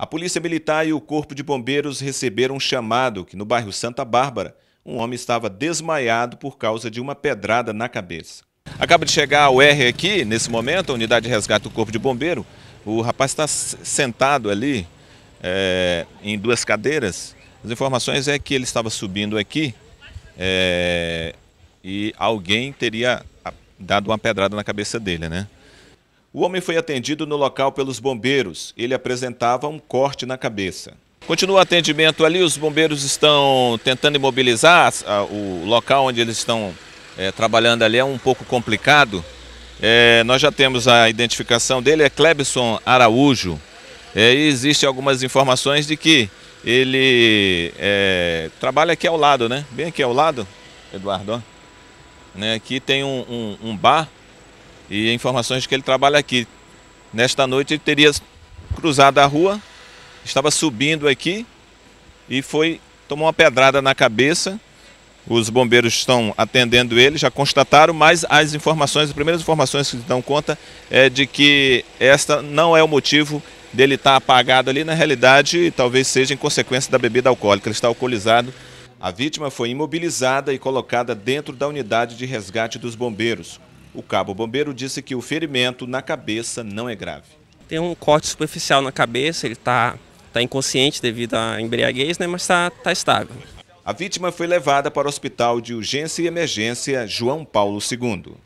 A Polícia Militar e o Corpo de Bombeiros receberam um chamado que no bairro Santa Bárbara, um homem estava desmaiado por causa de uma pedrada na cabeça. Acaba de chegar o R aqui, nesse momento, a unidade de resgate do Corpo de Bombeiro. O rapaz está sentado ali é, em duas cadeiras. As informações é que ele estava subindo aqui é, e alguém teria ah, dado uma pedrada na cabeça dele, né? O homem foi atendido no local pelos bombeiros. Ele apresentava um corte na cabeça. Continua o atendimento ali, os bombeiros estão tentando imobilizar. O local onde eles estão é, trabalhando ali é um pouco complicado. É, nós já temos a identificação dele, é Clebson Araújo. É, e existem algumas informações de que ele é, trabalha aqui ao lado, né? Bem aqui ao lado, Eduardo. Né? Aqui tem um, um, um bar e informações de que ele trabalha aqui. Nesta noite ele teria cruzado a rua, estava subindo aqui e foi tomou uma pedrada na cabeça. Os bombeiros estão atendendo ele, já constataram, mas as informações, as primeiras informações que dão conta é de que esta não é o motivo dele estar apagado ali, na realidade, talvez seja em consequência da bebida alcoólica, ele está alcoolizado. A vítima foi imobilizada e colocada dentro da unidade de resgate dos bombeiros. O cabo bombeiro disse que o ferimento na cabeça não é grave. Tem um corte superficial na cabeça, ele está tá inconsciente devido à embriaguez, né, mas está tá estável. A vítima foi levada para o Hospital de Urgência e Emergência João Paulo II.